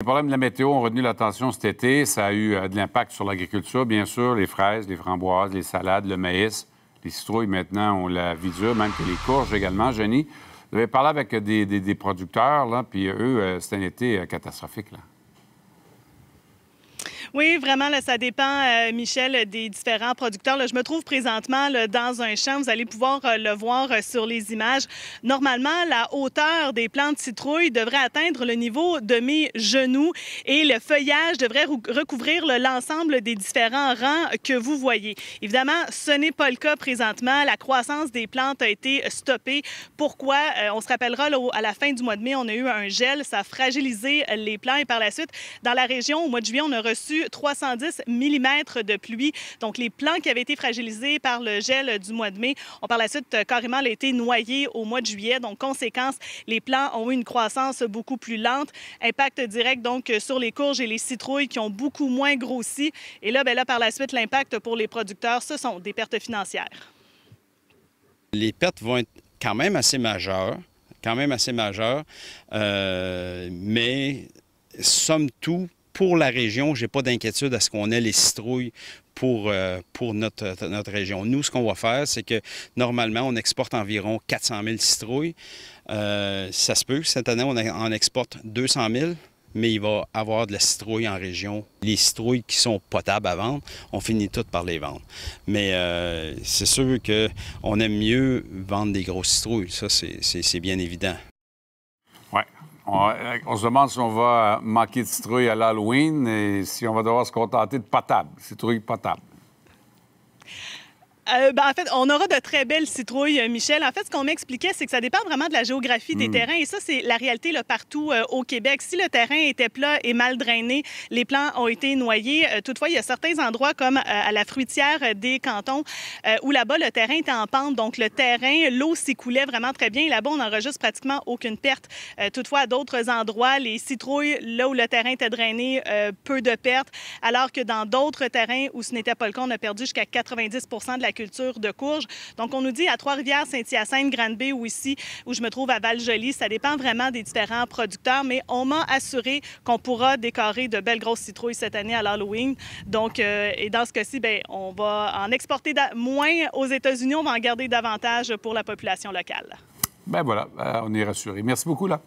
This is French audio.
Les problèmes de la météo ont retenu l'attention cet été. Ça a eu euh, de l'impact sur l'agriculture, bien sûr, les fraises, les framboises, les salades, le maïs, les citrouilles maintenant ont la vie dure, même que les courges également, Jenny. Vous avez parlé avec euh, des, producteurs, puis euh, eux, c'était un été catastrophique. Là. Oui, vraiment, là, ça dépend, euh, Michel, des différents producteurs. je me trouve présentement dans un champ. Vous allez pouvoir euh, le voir euh, sur les images. Normalement, la hauteur des plantes citrouilles devrait atteindre le niveau de mes genoux et le feuillage devrait recouvrir l'ensemble des différents rangs que vous voyez. Évidemment, ce n'est pas le cas présentement. La croissance des plantes a été stoppée. Pourquoi? on se rappellera, à la fin du mois de mai, on a eu un gel. Ça a fragilisé les plants et par la suite, dans la région, au mois de juillet, on a reçu 310 mm de pluie. Donc, les plants qui avaient été fragilisés par le gel du mois de mai ont par la suite euh, carrément été noyés au mois de juillet. Donc, conséquence, les plants ont eu une croissance beaucoup plus lente. Impact direct, donc, euh, sur les courges et les citrouilles qui ont beaucoup moins grossi. Et là, bien là par la suite, l'impact pour les producteurs, ce sont des pertes financières. Les pertes vont être quand même assez majeures, quand même assez majeures, euh, mais somme tout, pour la région, je n'ai pas d'inquiétude à ce qu'on ait les citrouilles pour, euh, pour notre, notre région. Nous, ce qu'on va faire, c'est que normalement, on exporte environ 400 000 citrouilles. Euh, ça se peut, cette année, on en exporte 200 000 mais il va y avoir de la citrouille en région. Les citrouilles qui sont potables à vendre, on finit toutes par les vendre. Mais euh, c'est sûr qu'on aime mieux vendre des grosses citrouilles, ça c'est bien évident. Oui, on, se demande si on va manquer de citrouilles à l'Halloween et si on va devoir se contenter de potable, citrouilles potable. Euh, ben, en fait, on aura de très belles citrouilles, euh, Michel. En fait, ce qu'on m'expliquait, c'est que ça dépend vraiment de la géographie des hmm. terrains. Et ça, c'est la réalité là, partout euh, au Québec. Si le terrain était plat et mal drainé, les plants ont été noyés. toutefois, il y a certains endroits, comme à la fruitière des cantons, où là-bas, le terrain était en pente. Donc, le terrain, l'eau s'écoulait vraiment très bien. Là-bas, on juste pratiquement aucune perte. toutefois, à d'autres endroits, les citrouilles, là où le terrain était drainé, peu de pertes. Alors que dans d'autres terrains où ce n'était pas le cas, on a perdu jusqu'à 90 de la culture de courge. Donc, on nous dit à Trois-Rivières, Saint-Hyacinthe, Grande-Bay ou ici, où je me trouve à Val-Joly, ça dépend vraiment des différents producteurs, mais on m'a assuré qu'on pourra décorer de belles grosses citrouilles cette année à l'Halloween. Donc, euh, et dans ce cas-ci, bien, on va en exporter moins aux États-Unis, on va en garder davantage pour la population locale. Ben voilà, euh, on est rassuré. Merci beaucoup, là.